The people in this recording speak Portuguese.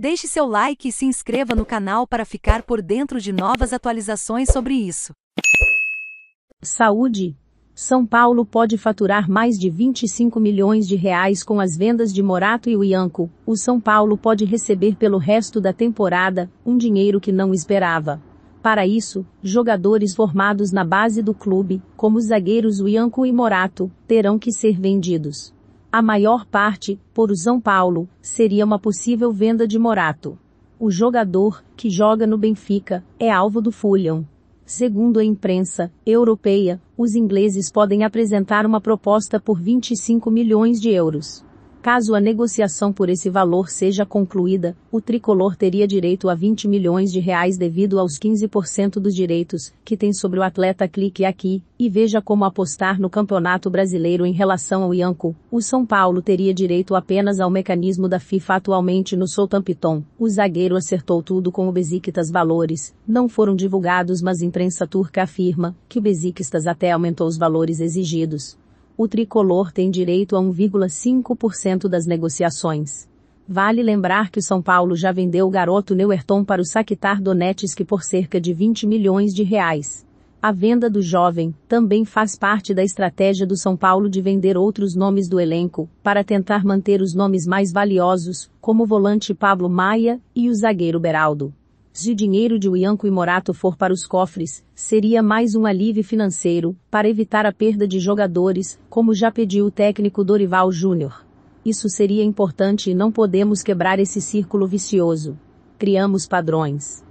Deixe seu like e se inscreva no canal para ficar por dentro de novas atualizações sobre isso. Saúde. São Paulo pode faturar mais de 25 milhões de reais com as vendas de Morato e Uianco. O São Paulo pode receber pelo resto da temporada um dinheiro que não esperava. Para isso, jogadores formados na base do clube, como os zagueiros Uianco e Morato, terão que ser vendidos. A maior parte, por São Paulo, seria uma possível venda de Morato. O jogador, que joga no Benfica, é alvo do Fulham. Segundo a imprensa europeia, os ingleses podem apresentar uma proposta por 25 milhões de euros. Caso a negociação por esse valor seja concluída, o tricolor teria direito a 20 milhões de reais devido aos 15% dos direitos que tem sobre o atleta. Clique aqui e veja como apostar no Campeonato Brasileiro em relação ao Ianco. O São Paulo teria direito apenas ao mecanismo da FIFA atualmente no Southampton. O zagueiro acertou tudo com o Besiktas valores. Não foram divulgados, mas a imprensa turca afirma que o Besiktas até aumentou os valores exigidos o tricolor tem direito a 1,5% das negociações. Vale lembrar que o São Paulo já vendeu o garoto Neuerton para o Saquitar Donetsk por cerca de 20 milhões de reais. A venda do jovem também faz parte da estratégia do São Paulo de vender outros nomes do elenco, para tentar manter os nomes mais valiosos, como o volante Pablo Maia e o zagueiro Beraldo de dinheiro de Wianco e Morato for para os cofres, seria mais um alívio financeiro, para evitar a perda de jogadores, como já pediu o técnico Dorival Júnior. Isso seria importante e não podemos quebrar esse círculo vicioso. Criamos padrões.